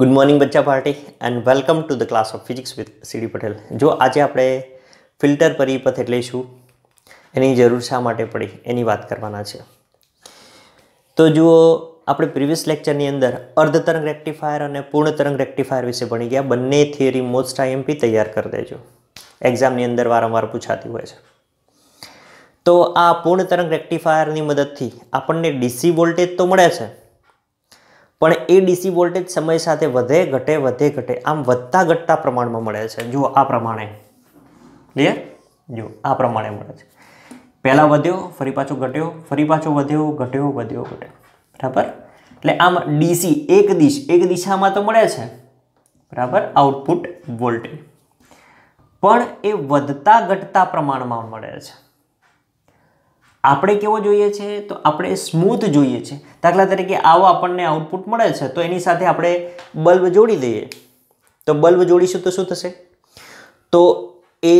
good morning બચ્ચા party and welcome to the class of physics with C D Patel જો આજે આપણે ફિલ્ટર પરિપથ એટલે શું એની જરૂર શા માટે પડી એની વાત કરવાના છે તો જુઓ આપણે પ્રીવિયસ લેક્ચરની અંદર અર્ધ તરંગ રેક્ટિફાયર અને પૂર્ણ તરંગ રેક્ટિફાયર વિશે ભણી ગયા બંને થિયરી મોસ્ટ આઈએમપી તૈયાર કરી દેજો એક્ઝામની અંદર વારંવાર પૂછાતી હોય છે તો આ પૂર્ણ તરંગ રેક્ટિફાયરની મદદથી આપણને ડીસી વોલ્ટેજ તો મળે છે પણ એ ડીસી વોલ્ટેજ સમય સાથે વધે ઘટે વધે ઘટે આમ વધતા ઘટતા પ્રમાણમાં મળે છે જુઓ આ પ્રમાણે ક્લિયર જુઓ આ પ્રમાણે મળે છે પહેલાં વધ્યો ફરી પાછો ઘટ્યો ફરી પાછો વધ્યો ઘટ્યો વધ્યો ઘટ્યો બરાબર એટલે આમ ડીસી એક દિશ એક દિશામાં તો મળે છે બરાબર આઉટપુટ વોલ્ટેજ પણ એ વધતા ઘટતા પ્રમાણમાં મળે છે આપણે કેવો જોઈએ છે તો આપણે સ્મૂથ જોઈએ છે દાખલા તરીકે આવો આપણને આઉટપુટ મળે છે તો એની સાથે આપણે બલ્બ જોડી દઈએ તો બલ્બ જોડીશું તો શું થશે તો એ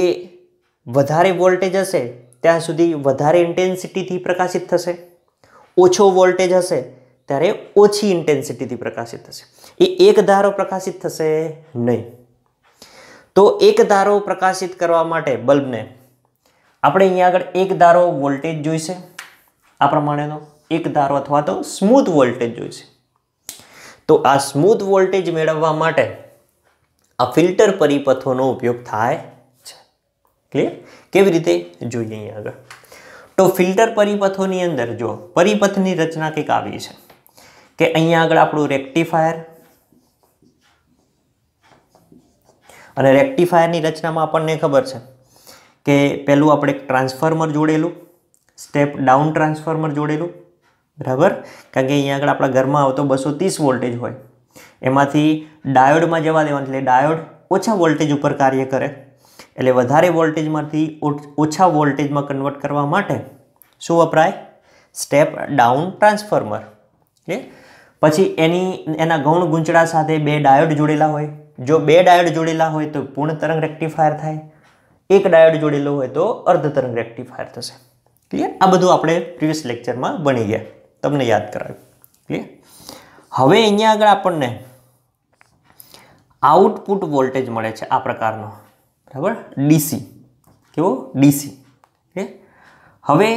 વધારે વોલ્ટેજ હશે ત્યાં સુધી વધારે ઇન્ટેન્સિટીથી પ્રકાશિત થશે ઓછો વોલ્ટેજ હશે ત્યારે ઓછી ઇન્ટેન્સિટીથી પ્રકાશિત થશે એ એક ધારો પ્રકાશિત થશે નહીં તો એક ધારો પ્રકાશિત કરવા માટે બલ્બને આપણે અહીંયા આગળ એક ધારો વોલ્ટેજ જોઈશે આ પ્રમાણેનો એક ધારો અથવા તો સ્મૂથ વોલ્ટેજ જોઈશે તો આ સ્મૂથ વોલ્ટેજ મેળવવા માટે આ ફિલ્ટર પરિપથોનો ઉપયોગ થાય છે ક્લિયર કેવી રીતે જોઈએ અહીંયા આગળ તો ફિલ્ટર પરિપથોની અંદર જો પરિપથની રચના કંઈક આવી છે કે અહીંયા આગળ આપણું રેક્ટિફાયર અને રેક્ટિફાયરની રચનામાં આપણને ખબર છે કે પહેલું આપણે એક ટ્રાન્સફોર્મર જોડેલું સ્ટેપ ડાઉન ટ્રાન્સફોર્મર જોડેલું બરાબર કારણ કે અહીંયા આગળ આપણા ઘરમાં આવતો બસો ત્રીસ વોલ્ટેજ હોય એમાંથી ડાયોડમાં જવા દેવાનું એટલે ડાયોડ ઓછા વોલ્ટેજ ઉપર કાર્ય કરે એટલે વધારે વોલ્ટેજમાંથી ઓછા વોલ્ટેજમાં કન્વર્ટ કરવા માટે શું વપરાય સ્ટેપ ડાઉન ટ્રાન્સફોર્મર કે પછી એની એના ગૌણ ગુંચડા સાથે બે ડાયોડ જોડેલા હોય જો બે ડાયોડ જોડેલા હોય તો પૂર્ણ તરંગ રેક્ટિફાયર થાય એક ડાયોડ જોડેલો હોય તો અર્ધ રેક્ટિફાયર થશે ક્લિયર આ બધું આપણે પ્રિવિયસ લેક્ચરમાં બની ગયા તમને યાદ કરાવ્યું ક્લિયર હવે અહીંયા આગળ આપણને આઉટપુટ વોલ્ટેજ મળે છે આ પ્રકારનો બરાબર ડીસી કેવો ડીસી હવે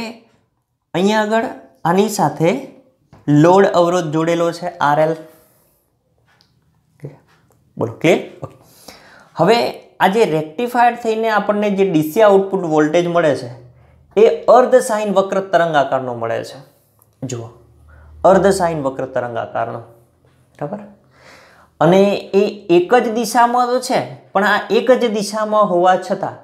અહીંયા આગળ આની સાથે લોડ અવરોધ જોડેલો છે આરએલ બોલો ક્લિયર ઓકે હવે આજે જે રેક્ટિફાયર થઈને આપણને જે ડીસી આઉટપુટ વોલ્ટેજ મળે છે એ અર્ધ સાઇન વક્ર તરંગ આકારનો મળે છે જુઓ અર્ધ સાઇન વક્ર તરંગ આકારનો બરાબર અને એ એક જ દિશામાં તો છે પણ આ એક જ દિશામાં હોવા છતાં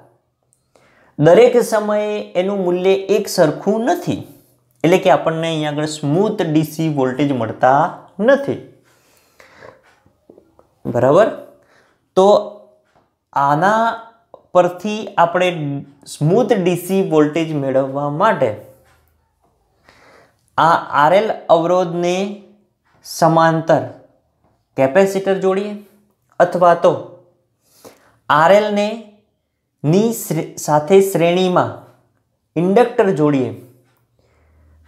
દરેક સમયે એનું મૂલ્ય એક સરખું નથી એટલે કે આપણને અહીંયા આગળ સ્મૂથ ડીસી વોલ્ટેજ મળતા નથી બરાબર તો આના પરથી આપણે સ્મૂથ ડીસી વોલ્ટેજ મેળવવા માટે આ આરએલ અવરોધને સમાંતર કેપેસિટર જોડીએ અથવા તો આરએલને ની સાથે શ્રેણીમાં ઇન્ડક્ટર જોડીએ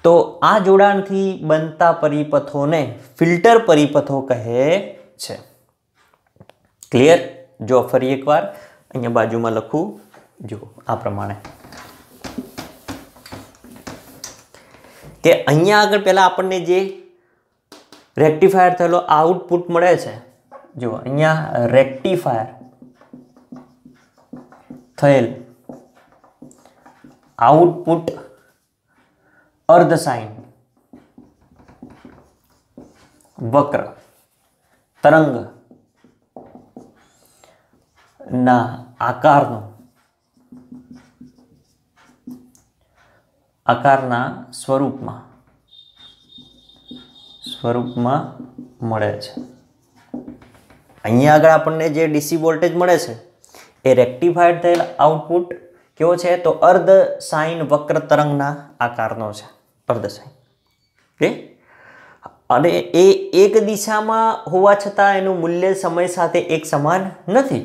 તો આ જોડાણથી બનતા પરિપથોને ફિલ્ટર પરિપથો કહે છે ક્લિયર જો ફરી એકવાર અહીંયા બાજુમાં લખું જો આ પ્રમાણે કે અહીંયા આગળ પહેલાં આપણને જે રેક્ટિફાયર થયેલો આઉટપુટ મળે છે જો અહીંયા રેક્ટિફાયર થયેલ આઉટપુટ અર્ધ સાઇન વક્ર તરંગ ના આકારનો આકારના સ્વરૂપમાં સ્વરૂપમાં મળે છે અહીંયા આગળ આપણને જે ડીસી વોલ્ટેજ મળે છે એ રેક્ટિફાઈડ થયેલ આઉટપુટ કેવો છે તો અર્ધ સાઈન વક્ર તરંગના આકારનો છે અર્ધ સાઈન ઓકે અને એ એક દિશામાં હોવા છતાં એનું મૂલ્ય સમય સાથે એક સમાન નથી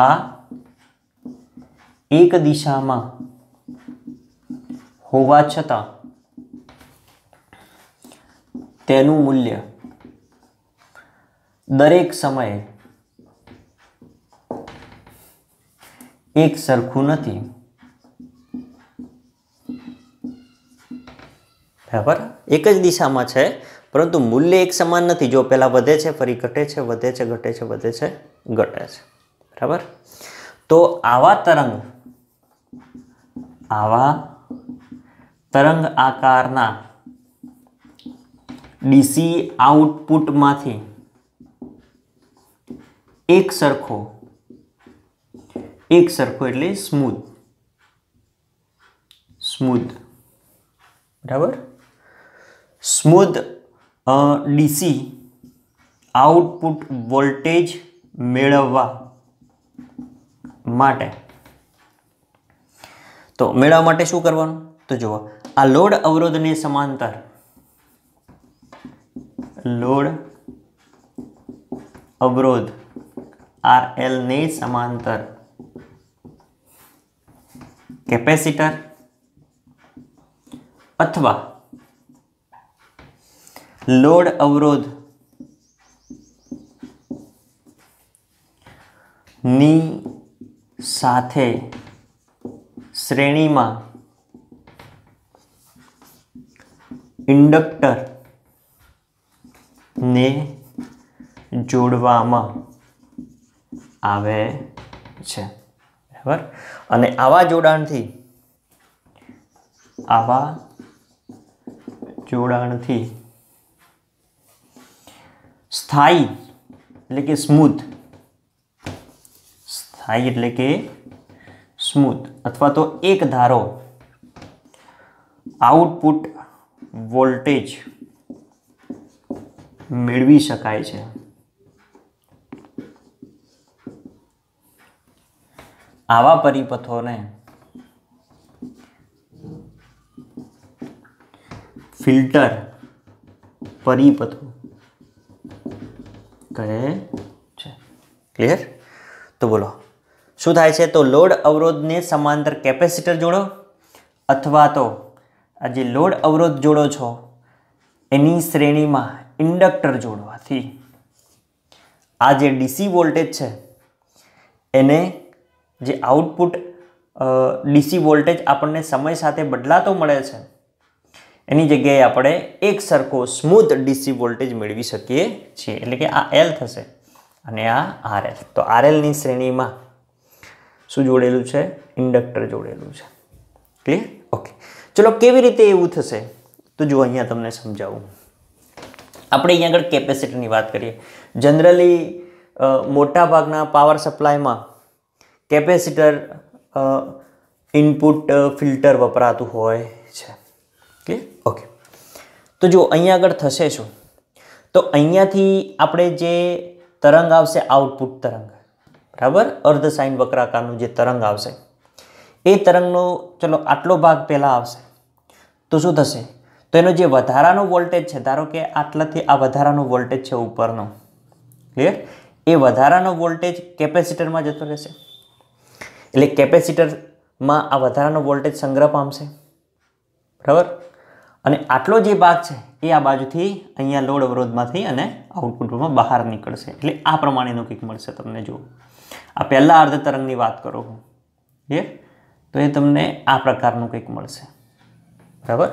આ એક દિશામાં હોવા છતાં તેનું મૂલ્ય દરેક સમયે એક સરખું નથી બરાબર એક જ દિશામાં છે પરંતુ મૂલ્ય એક સમાન નથી જો પહેલાં વધે છે ફરી ઘટે છે વધે છે ઘટે છે વધે છે ઘટે છે बराबर तो आवा तरंग आवा तरंग आकार डीसी आउटपुट में एक सरखो एक सरखो एट स्मूथ स्मूथ बराबर स्मूथ डीसी आउटपुट वोल्टेज मेलवा માટે તો મેળવવા માટે શું કરવાનું તો જુઓ આ લોડ અવરોધને સમાંતર લોડ અવરોધ આર એલને સમાંતર કેપેસિટર અથવા લોડ અવરોધ ની સાથે શ્રેણીમાં ઇન્ડક્ટર ને જોડવામાં આવે છે બરાબર અને આવા જોડાણથી આવા જોડાણથી સ્થાયી એટલે કે સ્મૂથ સ્થાયી એટલે કે સ્મૂથ અથવા તો એક ધારો આઉટપુટ વોલ્ટેજ મેળવી શકાય છે આવા પરિપથોને ફિલ્ટર પરિપથો કહે છે ક્લિયર તો બોલો શું થાય છે તો લોડ અવરોધને સમાંતર કેપેસિટર જોડો અથવા તો આ જે લોડ અવરોધ જોડો છો એની શ્રેણીમાં ઇન્ડક્ટર જોડવાથી આ જે ડીસી વોલ્ટેજ છે એને જે આઉટપુટ ડીસી વોલ્ટેજ આપણને સમય સાથે બદલાતો મળે છે એની જગ્યાએ આપણે એક સરખો સ્મૂથ ડીસી વોલ્ટેજ મેળવી શકીએ છીએ એટલે કે આ એલ થશે અને આ આરએલ તો આરએલની શ્રેણીમાં શું જોડેલું છે ઇન્ડક્ટર જોડેલું છે ક્લિયર ઓકે ચલો કેવી રીતે એવું થશે તો જો અહીંયા તમને સમજાવું આપણે અહીંયા આગળ કેપેસિટીની વાત કરીએ જનરલી મોટાભાગના પાવર સપ્લાયમાં કેપેસિટર ઇનપુટ ફિલ્ટર વપરાતું હોય છે ક્લિયર ઓકે તો જો અહીંયા આગળ થશે શું તો અહીંયાથી આપણે જે તરંગ આવશે આઉટપુટ તરંગ બરાબર અર્ધ સાઈન વક્રાકારનું જે તરંગ આવશે એ તરંગનો ચલો આટલો ભાગ પહેલાં આવશે તો શું થશે તો એનો જે વધારાનો વોલ્ટેજ છે ધારો કે આટલાથી આ વધારાનો વોલ્ટેજ છે ઉપરનો ક્લિયર એ વધારાનો વોલ્ટેજ કેપેસિટરમાં જતો રહેશે એટલે કેપેસિટરમાં આ વધારાનો વોલ્ટેજ સંગ્રહ પામશે બરાબર અને આટલો જે ભાગ છે એ આ બાજુથી અહીંયા લોડ અવરોધમાંથી અને આઉટપુટમાં બહાર નીકળશે એટલે આ પ્રમાણેનું કંઈક મળશે તમને જુઓ આ પહેલાં અર્ધ તરંગની વાત કરું હું ક્લિયર તો એ તમને આ પ્રકારનું કંઈક મળશે બરાબર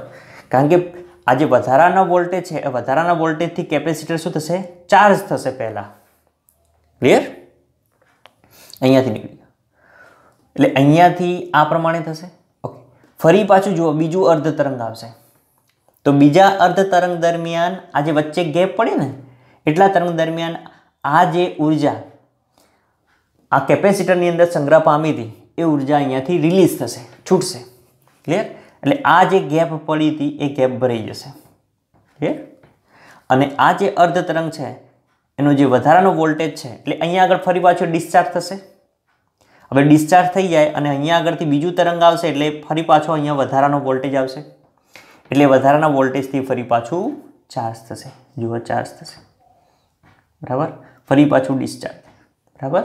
કારણ કે આ જે વધારાનો વોલ્ટેજ છે એ વધારાના વોલ્ટેજથી કેપેસિટર શું થશે ચાર્જ થશે પહેલાં ક્લિયર અહીંયાથી નીકળી એટલે અહીંયાથી આ પ્રમાણે થશે ઓકે ફરી પાછું જુઓ બીજું અર્ધ તરંગ આવશે તો બીજા અર્ધ તરંગ દરમિયાન આ જે વચ્ચે ગેપ પડે ને એટલા તરંગ દરમિયાન આ જે ઉર્જા આ કેપેસિટરની અંદર સંગ્રહ પામી હતી એ ઉર્જા અહીંયાથી રિલીઝ થશે છૂટશે ક્લિયર એટલે આ જે ગેપ પડી હતી એ ગેપ ભરાઈ જશે ક્લિયર અને આ જે અર્ધ તરંગ છે એનો જે વધારાનો વોલ્ટેજ છે એટલે અહીંયા આગળ ફરી પાછો ડિસ્ચાર્જ થશે હવે ડિસ્ચાર્જ થઈ જાય અને અહીંયા આગળથી બીજું તરંગ આવશે એટલે ફરી પાછો અહીંયા વધારાનો વોલ્ટેજ આવશે એટલે વધારાના વોલ્ટેજથી ફરી પાછું ચાર્જ થશે જુઓ ચાર્જ થશે બરાબર ફરી પાછું ડિસ્ચાર્જ બરાબર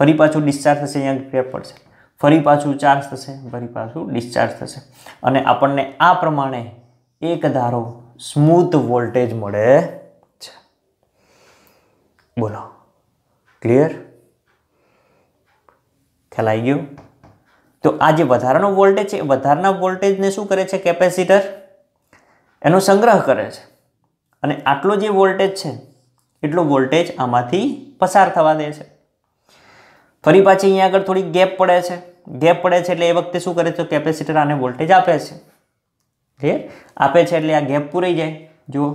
ફરી પાછું ડિસ્ચાર્જ થશે અહીંયા ગ્રેપ પડશે ફરી પાછું ચાર્જ થશે ફરી પાછું ડિસ્ચાર્જ થશે અને આપણને આ પ્રમાણે એક ધારો સ્મૂથ વોલ્ટેજ મળે છે બોલો ક્લિયર ખ્યાલ ગયું તો આ જે વધારાનો વોલ્ટેજ છે એ વધારાના વોલ્ટેજને શું કરે છે કેપેસિટર એનો સંગ્રહ કરે છે અને આટલો જે વોલ્ટેજ છે એટલો વોલ્ટેજ આમાંથી પસાર થવા દે છે ફરી પાછી અહીંયા આગળ થોડી ગેપ પડે છે ગેપ પડે છે એટલે એ વખતે શું કરે છે કેપેસિટર આને વોલ્ટેજ આપે છે ક્લિયર આપે છે એટલે આ ગેપ પૂરાઈ જાય જુઓ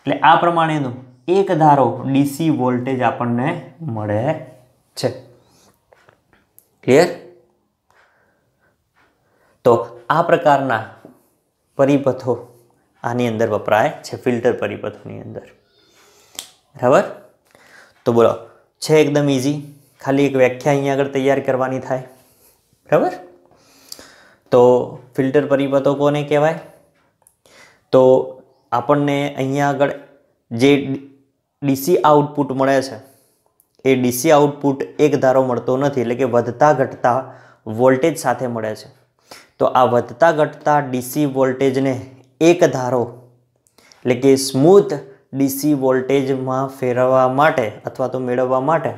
એટલે આ પ્રમાણેનો એક ધારો ડીસી વોલ્ટેજ આપણને મળે છે ક્લિયર તો આ પ્રકારના પરિપથો આની અંદર વપરાય છે ફિલ્ટર પરિપથોની અંદર બરાબર તો બોલો છે એકદમ ઇઝી ખાલી એક વ્યાખ્યા અહીં આગળ તૈયાર કરવાની થાય બરાબર તો ફિલ્ટર પરિપથો કોને કહેવાય તો આપણને અહીંયા આગળ જે ડીસી આઉટપુટ મળે છે એ ડીસી આઉટપુટ એક ધારો મળતો નથી એટલે કે વધતા ઘટતા વોલ્ટેજ સાથે મળે છે તો આ વધતા ઘટતા ડીસી વોલ્ટેજને એક ધારો એટલે કે સ્મૂથ ડીસી વોલ્ટેજમાં ફેરવવા માટે અથવા તો મેળવવા માટે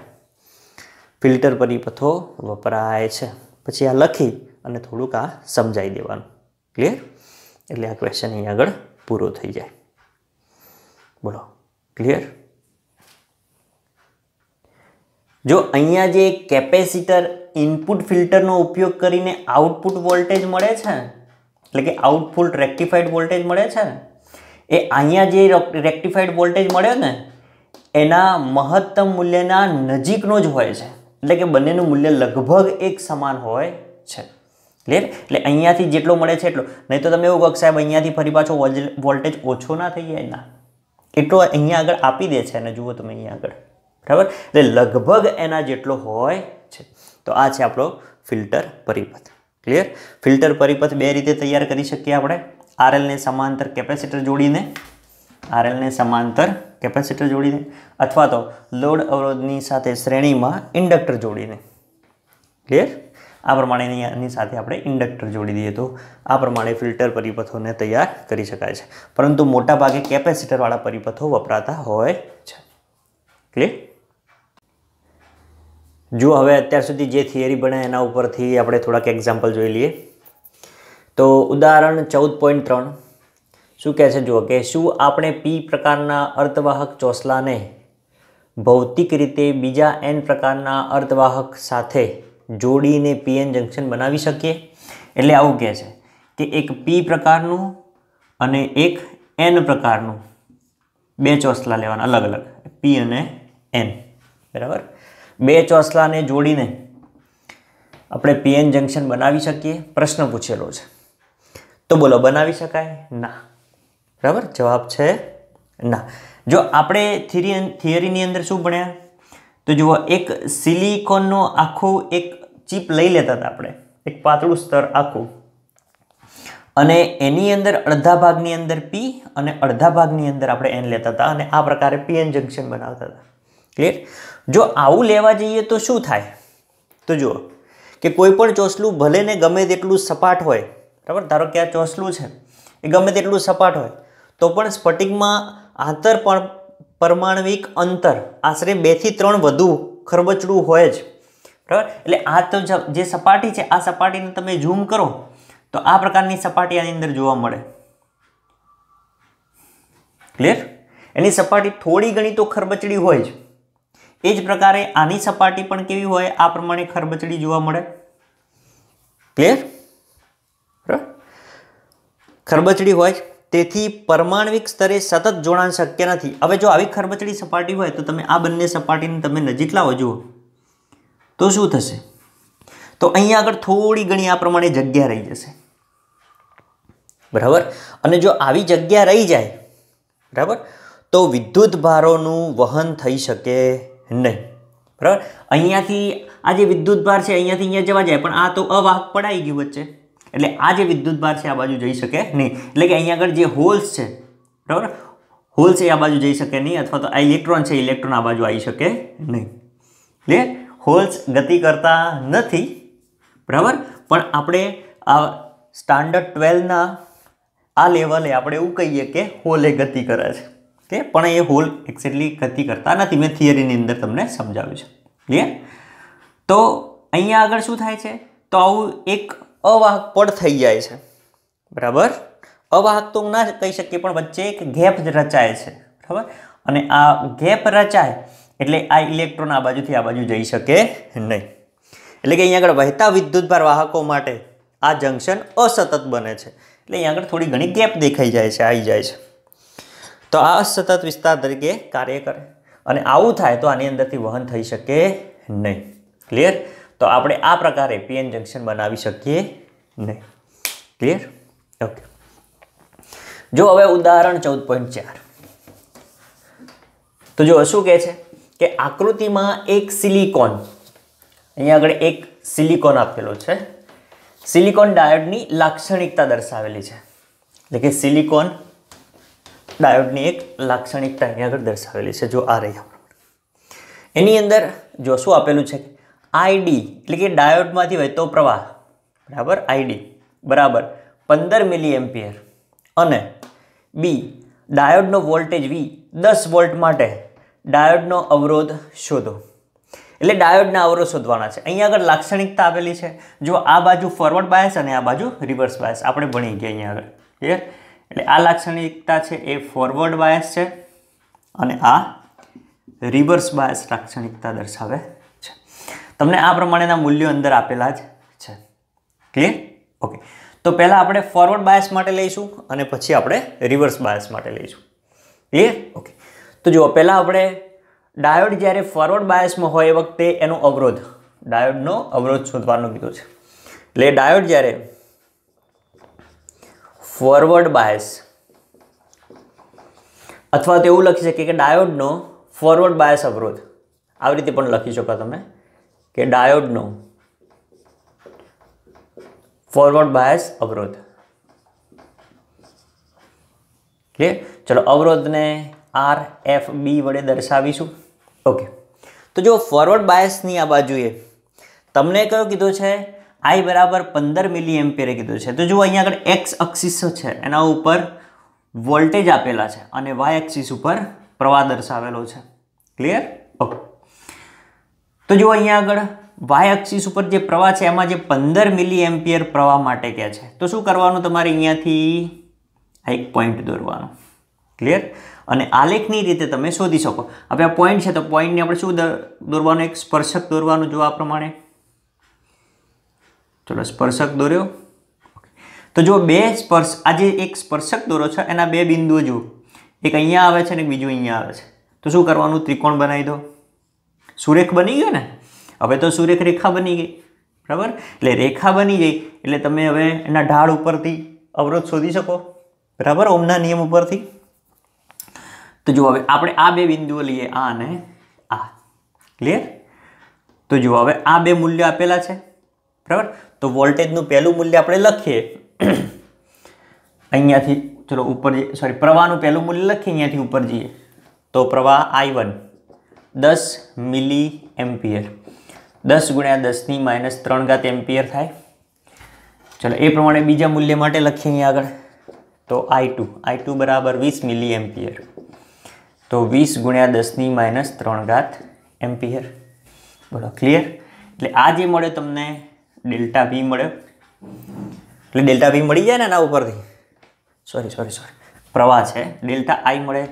ફિલ્ટર પરિપથો વપરાય છે પછી આ લખી અને થોડુંક આ સમજાવી દેવાનું ક્લિયર એટલે આ ક્વેશ્ચન અહીં આગળ પૂરો થઈ જાય બોલો ક્લિયર જો અહીંયા જે કેપેસિટર ઇનપુટ ફિલ્ટરનો ઉપયોગ કરીને આઉટપુટ વોલ્ટેજ મળે છે એટલે કે આઉટપુટ રેક્ટિફાઈડ વોલ્ટેજ મળે છે એ અહીંયા જે રેક્ટિફાઈડ વોલ્ટેજ મળ્યો ને એના મહત્તમ મૂલ્યના નજીકનો જ હોય છે એટલે કે બંનેનું મૂલ્ય લગભગ એક સમાન હોય છે ક્લિયર એટલે અહીંયાથી જેટલો મળે છે એટલો નહીં તો તમે એવું કહો સાહેબ અહીંયાથી ફરી પાછો વોલ્ટેજ ઓછો ના થઈ જાય ના એટલો અહીંયા આગળ આપી દે છે અને જુઓ તમે અહીંયા આગળ બરાબર એટલે લગભગ એના જેટલો હોય છે તો આ છે આપણો ફિલ્ટર પરિપથ ક્લિયર ફિલ્ટર પરિપથ બે રીતે તૈયાર કરી શકીએ આપણે આરએલને સમાંતર કેપેસિટર જોડીને આરએલને સમાંતર કેપેસિટર જોડીને અથવા તો લોડ અવરોધની સાથે શ્રેણીમાં ઇન્ડક્ટર જોડીને ક્લિયર આ પ્રમાણેની આની સાથે આપણે ઇન્ડક્ટર જોડી દઈએ તો આ પ્રમાણે ફિલ્ટર પરિપથોને તૈયાર કરી શકાય છે પરંતુ મોટાભાગે કેપેસિટરવાળા પરિપથો વપરાતા હોય છે ક્લિયર જો હવે અત્યાર સુધી જે થિયરી બને એના ઉપરથી આપણે થોડાક એક્ઝામ્પલ જોઈ લઈએ તો ઉદાહરણ ચૌદ પોઈન્ટ ત્રણ શું કહે છે જુઓ કે શું આપણે પી પ્રકારના અર્ધવાહક ચોસલાને ભૌતિક રીતે બીજા એન પ્રકારના અર્ધવાહક સાથે જોડીને પીએન જંક્શન બનાવી શકીએ એટલે આવું કહે છે કે એક પી પ્રકારનું અને એક એન પ્રકારનું બે ચોસલા લેવાના અલગ અલગ પી અને એન બરાબર બે ચોસલાને જોડીને આપણે પીએન જંક્શન બનાવી શકીએ પ્રશ્ન પૂછેલો છે તો બોલો બનાવી શકાય ના બરાબર જવાબ છે ના જો આપણે થિયરી થિયરીની અંદર શું ભણ્યા તો જુઓ એક સિલિકોનનો આખું એક ચીપ લઈ લેતા હતા આપણે એક પાતળું સ્તર આખું અને એની અંદર અડધા ભાગની અંદર પી અને અડધા ભાગની અંદર આપણે એન લેતા હતા અને આ પ્રકારે પીએન જંકશન બનાવતા હતા ક્લિયર જો આવું લેવા જઈએ તો શું થાય તો જુઓ કે કોઈ પણ ચોસલું ભલે ને ગમે તેટલું સપાટ હોય બરાબર ધારો કે આ ચોસલું છે એ ગમે તેટલું સપાટ હોય તો પણ સ્ફટિકમાં આંતર પરમાણવિક અંતર આશરે બેથી ત્રણ વધુ ખરબચડું હોય જ બરાબર એટલે આ તો જે સપાટી છે આ સપાટીને તમે ઝૂમ કરો તો આ પ્રકારની સપાટી આની અંદર જોવા મળે ક્લિયર એની સપાટી થોડી ઘણી તો ખરબચડી હોય જ એ જ પ્રકારે આની સપાટી પણ કેવી હોય આ પ્રમાણે ખરબચડી જોવા મળે ક્લિયર ખરબચડી હોય તેથી પરમાણવિક સ્તરે સતત જોડાણ શક્ય નથી હવે જો આવી ખરબચડી સપાટી હોય તો તમે આ બંને સપાટીને તમે નજીક લાવો જુઓ તો શું થશે તો અહીંયા આગળ થોડી ઘણી આ પ્રમાણે જગ્યા રહી જશે બરાબર અને જો આવી જગ્યા રહી જાય બરાબર તો વિદ્યુત ભારોનું વહન થઈ શકે નહીં બરાબર અહીંયાથી આ જે વિદ્યુત ભાર છે અહીંયાથી અહીંયા જવા જાય પણ આ તો અવાહક પડાઈ ગયું વચ્ચે એટલે આ જે વિદ્યુત વિદ્યુતભાર છે આ બાજુ જઈ શકે નહીં એટલે કે અહીંયા આગળ જે હોલ્સ છે બરાબર હોલ્સ એ આ બાજુ જઈ શકે નહીં અથવા તો આ ઇલેક્ટ્રોન છે ઇલેક્ટ્રોન આ બાજુ આવી શકે નહીં એટલે હોલ્સ ગતિ કરતા નથી બરાબર પણ આપણે આ સ્ટાન્ડર્ડ ટ્વેલ્વના આ લેવલે આપણે એવું કહીએ કે હોલ એ ગતિ કરે છે કે પણ એ હોલ એક્ઝેક્ટલી ગતિ કરતા નથી મેં થિયરીની અંદર તમને સમજાવ્યું છે ક્લિયર તો અહીંયા આગળ શું થાય છે તો આવું એક અવાહક પડ થઈ જાય છે બરાબર અવાહક તો ના કહી શકીએ પણ વચ્ચે એક ગેપ જ રચાય છે બરાબર અને આ ગેપ રચાય એટલે આ ઇલેક્ટ્રોન આ બાજુથી આ બાજુ જઈ શકે નહીં એટલે કે અહીંયા આગળ વહેતા વિદ્યુતભાર વાહકો માટે આ જંકશન અસતત બને છે એટલે અહીંયા આગળ થોડી ઘણી ગેપ દેખાઈ જાય છે આવી જાય છે તો આ અસતત વિસ્તાર તરીકે કાર્ય કરે અને આવું થાય તો આની અંદરથી વહન થઈ શકે નહીં ક્લિયર તો આપણે આ પ્રકારે પીએન જંક્શન બનાવી શકીએ નહીં ક્લિયર ઓકે જો હવે ઉદાહરણ ચૌદ પોઈન્ટ ચાર તો જો શું કહે છે કે આકૃતિમાં એક સિલિકોન અહીંયા આગળ એક સિલિકોન આપેલો છે સિલિકોન ડાયોડની લાક્ષણિકતા દર્શાવેલી છે એટલે કે સિલિકોન ડાયોડની એક લાક્ષણિકતા અહીંયા આગળ દર્શાવેલી છે જો આ રહી એની અંદર જો શું આપેલું છે આઈડી એટલે કે ડાયોડમાંથી વહેતો પ્રવાહ બરાબર આઈડી બરાબર પંદર મિલી એમ્પિયર અને બી ડાયોડનો વોલ્ટેજ વી દસ વોલ્ટ માટે ડાયોડનો અવરોધ શોધો એટલે ડાયોડના અવરોધ શોધવાના છે અહીંયા આગળ લાક્ષણિકતા આવેલી છે જો આ બાજુ ફોરવર્ડ બાયસ અને આ બાજુ રિવર્સ બાયસ આપણે ભણી ગયા અહીંયા આગળ ક્લિયર એટલે આ લાક્ષણિકતા છે એ ફોરવર્ડ બાયસ છે અને આ રિવર્સ બાયસ લાક્ષણિકતા દર્શાવે તમને આ પ્રમાણેના મૂલ્યો અંદર આપેલા જ છે ક્લિયર ઓકે તો પહેલાં આપણે ફોરવર્ડ બાયસ માટે લઈશું અને પછી આપણે રિવર્સ બાયસ માટે લઈશું ક્લિયર ઓકે તો જુઓ પહેલાં આપણે ડાયોડ જ્યારે ફોરવર્ડ બાયસમાં હોય એ વખતે એનો અવરોધ ડાયોડનો અવરોધ શોધવાનો કીધો છે એટલે ડાયોડ જ્યારે ફોરવર્ડ બાયસ અથવા તો એવું લખી શકીએ કે ડાયોડનો ફોરવર્ડ બાયસ અવરોધ આવી રીતે પણ લખી શકો તમે કે ડાયોડનો ફોરવર્ડ બાયસ અવરોધ ક્લિયર ચલો અવરોધને આર એફ બી વડે દર્શાવીશું ઓકે તો જો ફોરવર્ડ બાયસની આ બાજુએ તમને કયો કીધો છે આઈ બરાબર પંદર મિલી એમ્પિયરે કીધું છે તો જુઓ અહીંયા આગળ એક્સ અક્ષિસ છે એના ઉપર વોલ્ટેજ આપેલા છે અને વાય એક્સિસ ઉપર પ્રવાહ દર્શાવેલો છે ક્લિયર ઓકે તો જો અહીંયા આગળ વાય અક્ષિસ ઉપર જે પ્રવાહ છે એમાં જે પંદર મિલી એમ્પિયર પ્રવાહ માટે કહે છે તો શું કરવાનું તમારે અહીંયાથી એક પોઈન્ટ દોરવાનો ક્લિયર અને આલેખની રીતે તમે શોધી શકો હવે આ પોઈન્ટ છે તો પોઈન્ટને આપણે શું દોરવાનું એક સ્પર્શક દોરવાનું જો આ પ્રમાણે ચલો સ્પર્શક દોર્યો તો જો બે સ્પર્શ આ જે એક સ્પર્શક દોરો છે એના બે બિંદુઓ જુઓ એક અહીંયા આવે છે અને બીજું અહીંયા આવે છે તો શું કરવાનું ત્રિકોણ બનાવી દો સુરેખ બની ગયો ને હવે તો સુરેખ રેખા બની ગઈ બરાબર એટલે રેખા બની ગઈ એટલે તમે હવે એના ઢાળ ઉપરથી અવરોધ શોધી શકો બરાબર ઓમના નિયમ ઉપરથી તો જુઓ હવે આપણે આ બે બિંદુઓ લઈએ આ અને આ ક્લિયર તો જુઓ હવે આ બે મૂલ્યો આપેલા છે બરાબર તો વોલ્ટેજનું પહેલું મૂલ્ય આપણે લખીએ અહીંયાથી ચલો ઉપર જઈએ સોરી પ્રવાહનું પહેલું મૂલ્ય લખીએ અહીંયાથી ઉપર જઈએ તો પ્રવાહ આઈ વન દસ મિલી એમ્પિયર દસ ગુણ્યા દસની માઇનસ ત્રણ ઘાત એમ્પિયર થાય ચલો એ પ્રમાણે બીજા મૂલ્ય માટે લખીએ અહીં આગળ તો આઈ ટુ આઈ ટુ બરાબર વીસ મિલી એમ્પિયર તો વીસ ગુણ્યા દસની માઇનસ ત્રણ ઘાત એમ્પિયર બોલો ક્લિયર એટલે આ જે મળે તમને ડેલ્ટા વી મળ્યો એટલે ડેલ્ટા વી મળી જાય ને એના ઉપરથી સોરી સોરી સોરી પ્રવાહ છે ડેલ્ટા આઈ મળે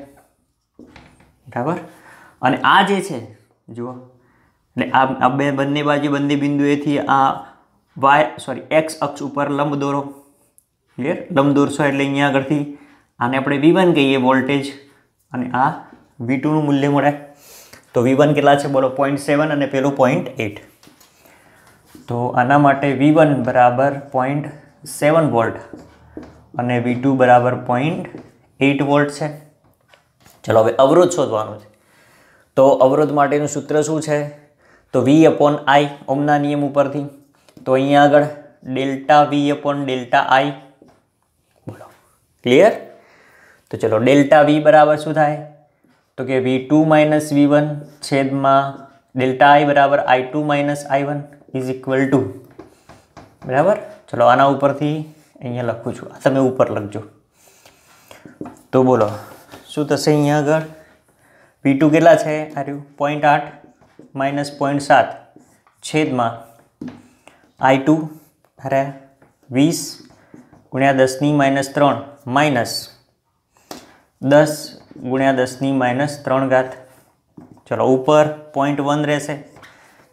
બરાબર અને આ જે છે જુઓ એટલે આ બે બંને બાજુ બંને બિંદુએથી આ વાય સોરી એક્સ અક્ષ ઉપર લંબ દોરો ક્લિયર લંબ દોરશો એટલે અહીંયા આગળથી આને આપણે વી વન કહીએ વોલ્ટેજ અને આ વી ટુનું મૂલ્ય મળે તો વી વન કેટલા છે બોલો પોઈન્ટ સેવન અને પેલું પોઈન્ટ એટ તો આના માટે વી વન બરાબર પોઈન્ટ સેવન વોલ્ટ અને વી ટુ બરાબર પોઈન્ટ એટ વોલ્ટ છે ચલો હવે અવરોધ શોધવાનો છે તો અવરોધ માટેનું સૂત્ર શું છે તો વી અપોન આઈ ઓમના નિયમ ઉપરથી તો અહીંયા આગળ delta V upon delta I બોલો ક્લિયર તો ચલો ડેલ્ટા વી બરાબર શું થાય તો કે V two minus V one છેદમાં ડેલ્ટા આઈ બરાબર I two minus I one is equal to બરાબર ચલો આના ઉપરથી અહીંયા લખું છું તમે ઉપર લખજો તો બોલો શું થશે અહીંયા આગળ પી ટુ કેટલા છે આ રહ્યું પોઈન્ટ આઠ માઇનસ પોઈન્ટ સાત છેદમાં આઈ ટુ અરે વીસ ગુણ્યા દસની માઇનસ ત્રણ માઇનસ દસ ગુણ્યા દસની માઇનસ ત્રણ ઘાત ચલો ઉપર પોઈન્ટ વન રહેશે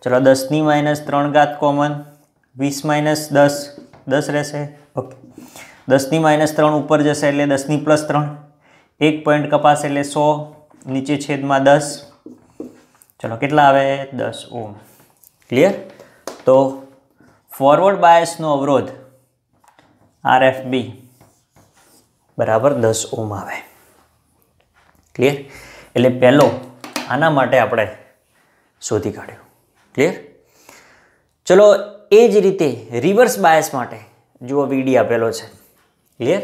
ચલો દસની માઇનસ ત્રણ ઘાત કોમન વીસ માઇનસ દસ દસ રહેશે ઓકે દસની માઇનસ ત્રણ ઉપર જશે એટલે દસની પ્લસ ત્રણ એક પોઈન્ટ કપાસ એટલે સો નીચે છેદમાં દસ ચલો કેટલા આવે દસ ઓમ ક્લિયર તો ફોરવર્ડ બાયસનો અવરોધ આર એફ બી બરાબર દસ ઓમ આવે ક્લિયર એટલે પહેલો આના માટે આપણે શોધી કાઢ્યું ક્લિયર ચલો એ જ રીતે રિવર્સ બાયસ માટે જુઓ વીડી આપેલો છે ક્લિયર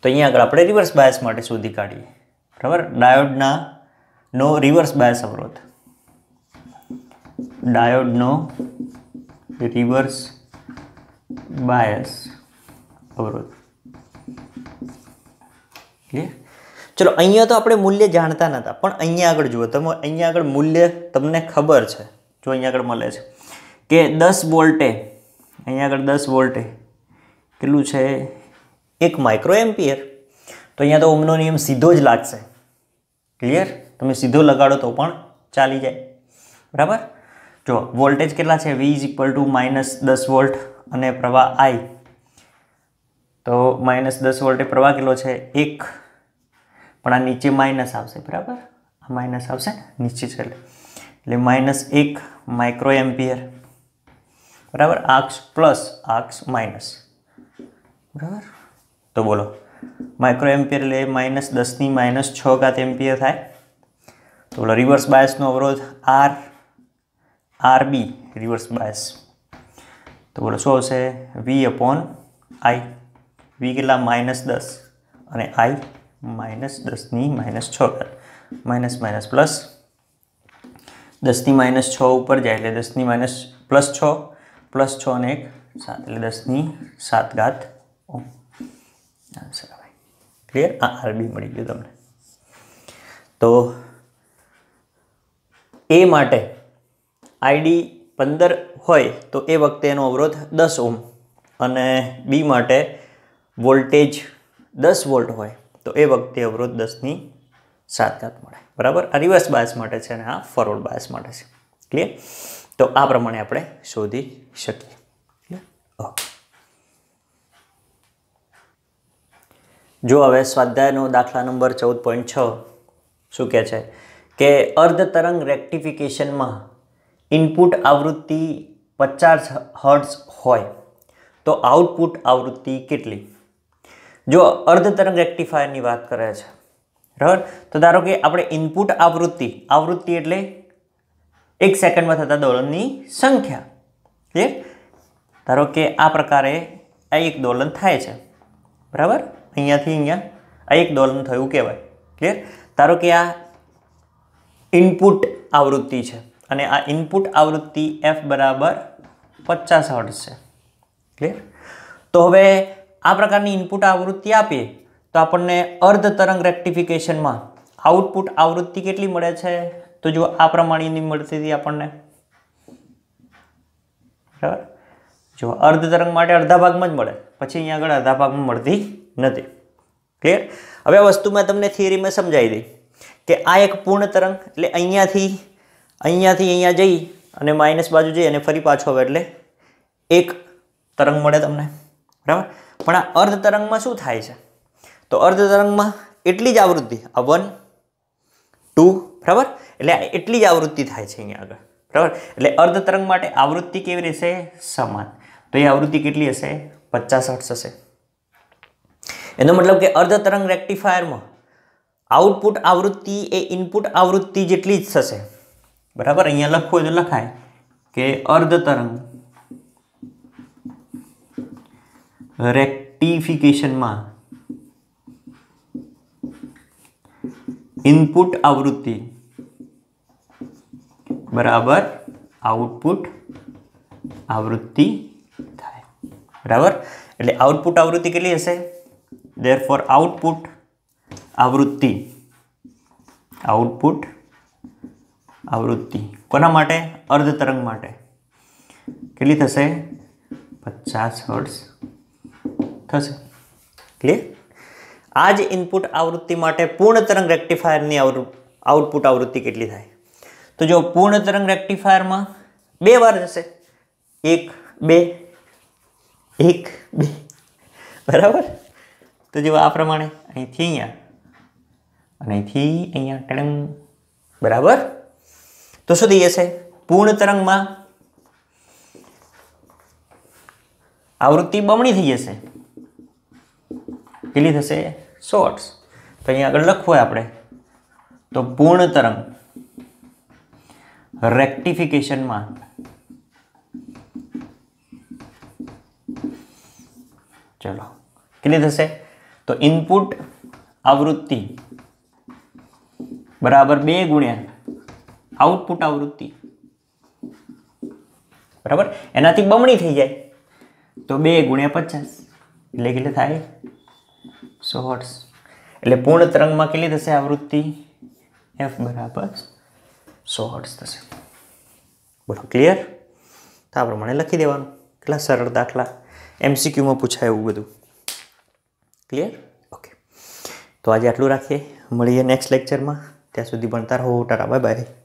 તો અહીંયા આગળ આપણે રિવર્સ બાયસ માટે શોધી કાઢીએ બરાબર ડાયોડના નો રિવર્સ બાયસ અવરોધ ડાયોડનો રિવર્સ બાયસ અવરોધ ક્લિયર ચલો અહીંયા તો આપણે મૂલ્ય જાણતા નહોતા પણ અહીંયા આગળ જુઓ તમે અહીંયા આગળ મૂલ્ય તમને ખબર છે જો અહીંયા આગળ મળે છે કે દસ વોલ્ટે અહીંયા આગળ દસ વોલ્ટે કેટલું છે એક માઇક્રો એમ્પિયર તો અહીંયા તો ઓમનો નિયમ સીધો જ લાગશે ક્લિયર તમે સીધો લગાડો તો પણ ચાલી જાય બરાબર જો વોલ્ટેજ કેટલા છે V is equal to minus દસ વોલ્ટ અને પ્રવાહ આઈ તો માઇનસ દસ વોલ્ટે પ્રવાહ કેટલો છે એક પણ આ નીચે માઇનસ આવશે બરાબર આ માઇનસ આવશે નીચે છે એટલે માઇનસ એક માઇક્રો એમ્પિયર બરાબર આક્ષ પ્લસ આક્ષ માઇનસ બરાબર તો બોલો માઇક્રો એમ્પિયર એટલે માઇનસ દસની માઇનસ છ ઘાત એમ્પિયર થાય તો રિવર્સ બાયસનો અવરોધ આર આરબી રિવર્સ બાયસ તો બોલો શું આવશે વી અપોન આઈ વી કેટલા માઇનસ દસ અને આઈ માઇનસ દસની માઇનસ છ ઘાત માઇનસ માઇનસ પ્લસ દસની માઇનસ છ ઉપર જાય એટલે દસની માઇનસ પ્લસ છ પ્લસ છ અને એક સાત એટલે દસની સાત ઘાત ઓ આન્સર આવે ક્લિયર આ આરબી મળી ગયું તમને તો એ માટે આઈડી પંદર હોય તો એ વખતે એનો અવરોધ દસ ઓમ અને બી માટે વોલ્ટેજ દસ વોલ્ટ હોય તો એ વખતે અવરોધ દસની સાત મળે બરાબર આ રિવર્સ બાયસ માટે છે અને આ ફોરવર્ડ બાયસ માટે છે ક્લિયર તો આ પ્રમાણે આપણે શોધી શકીએ ઓકે જો હવે સ્વાધ્યાયનો દાખલા નંબર ચૌદ પોઈન્ટ છ શું કહે છે કે અર્ધતરંગ રેક્ટિફિકેશનમાં ઇનપુટ આવૃત્તિ પચાસ હર્ટ્સ હોય તો આઉટપુટ આવૃત્તિ કેટલી જો અર્ધતરંગ રેક્ટિફાયરની વાત કરે છે બરાબર તો ધારો કે આપણે ઇનપુટ આવૃત્તિ આવૃત્તિ એટલે એક સેકન્ડમાં થતા દોલનની સંખ્યા ક્લિયર ધારો કે આ પ્રકારે આ એક દોલન થાય છે બરાબર અહીંયાથી અહીંયા આ એક ડોલન થયું કહેવાય ક્લિયર ધારો કે આ ઇનપુટ આવૃત્તિ છે અને આ ઇનપુટ આવૃત્તિ એફ બરાબર પચાસ હર્ટ્સ છે ક્લિયર તો હવે આ પ્રકારની ઇનપુટ આવૃત્તિ આપીએ તો આપણને અર્ધ તરંગ રેક્ટિફિકેશનમાં આઉટપુટ આવૃત્તિ કેટલી મળે છે તો જો આ પ્રમાણેની મળતી હતી આપણને બરાબર જો અર્ધ તરંગ માટે અડધા ભાગમાં જ મળે પછી અહીંયા આગળ અડધા ભાગમાં મળતી નથી ક્લિયર હવે આ મેં તમને થિયરીમાં સમજાવી દઈ કે આ એક પૂર્ણ તરંગ એટલે અહીંયાથી અહીંયાથી અહીંયા જઈ અને માઇનસ બાજુ જઈ અને ફરી પાછો આવે એટલે એક તરંગ મળે તમને બરાબર પણ આ અર્ધ તરંગમાં શું થાય છે તો અર્ધ તરંગમાં એટલી જ આવૃત્તિ આ વન ટુ બરાબર એટલે એટલી જ આવૃત્તિ થાય છે અહીંયા આગળ બરાબર એટલે અર્ધ તરંગ માટે આવૃત્તિ કેવી રહેશે સમાન તો એ આવૃત્તિ કેટલી હશે પચાસ હર્ટ્સ હશે એનો મતલબ કે અર્ધ તરંગ રેક્ટિફાયરમાં આઉટપુટ આવૃત્તિ એ ઇનપુટ આવૃત્તિ જેટલી જ થશે બરાબર અહીંયા લખવું હોય તો લખાય કે અર્ધ તરંગ રેક્ટિફિકેશનમાં ઇનપુટ આવૃત્તિ બરાબર આઉટપુટ આવૃત્તિ થાય બરાબર એટલે આઉટપુટ આવૃત્તિ કેટલી હશે therefore output આવૃત્તિ આઉટપુટ આવૃત્તિ કોના માટે અર્ધ તરંગ માટે કેટલી થશે પચાસ હર્ટ્સ થશે ક્લિયર આ જ ઇનપુટ આવૃત્તિ માટે પૂર્ણ તરંગ રેક્ટિફાયરની આઉટપુટ આવૃત્તિ કેટલી થાય તો જો પૂર્ણ તરંગ રેક્ટિફાયરમાં બે વાર જશે એક બે એક બે બરાબર તો જો આ પ્રમાણે અહીંથી અહીંયા અહીંથી અહીંયા ટડમ બરાબર તો શું થઈ જશે પૂર્ણ તરંગમાં આવૃત્તિ બમણી થઈ જશે કેટલી થશે શોર્ટ્સ તો અહીંયા આગળ લખવું આપણે તો પૂર્ણ તરંગ રેક્ટિફિકેશનમાં ચલો કેટલી થશે તો ઇનપુટ આવૃત્તિ બરાબર બે ગુણ્યા આઉટપુટ આવૃત્તિ બરાબર એનાથી બમણી થઈ જાય તો બે ગુણ્યા પચાસ એટલે કેટલે થાય સો હર્ટ્સ એટલે પૂર્ણ તરંગમાં કેટલી થશે આવૃત્તિ એફ બરાબર સો હર્ટ્સ થશે બોલો ક્લિયર તો આ પ્રમાણે લખી દેવાનું કેટલા સરળ દાખલા એમસીક્યુમાં પૂછાય એવું બધું ક્લિયર ઓકે તો આજે આટલું રાખીએ મળીએ નેક્સ્ટ લેક્ચરમાં ત્યાં સુધી ભણતા રહો ટાટા બાય બાય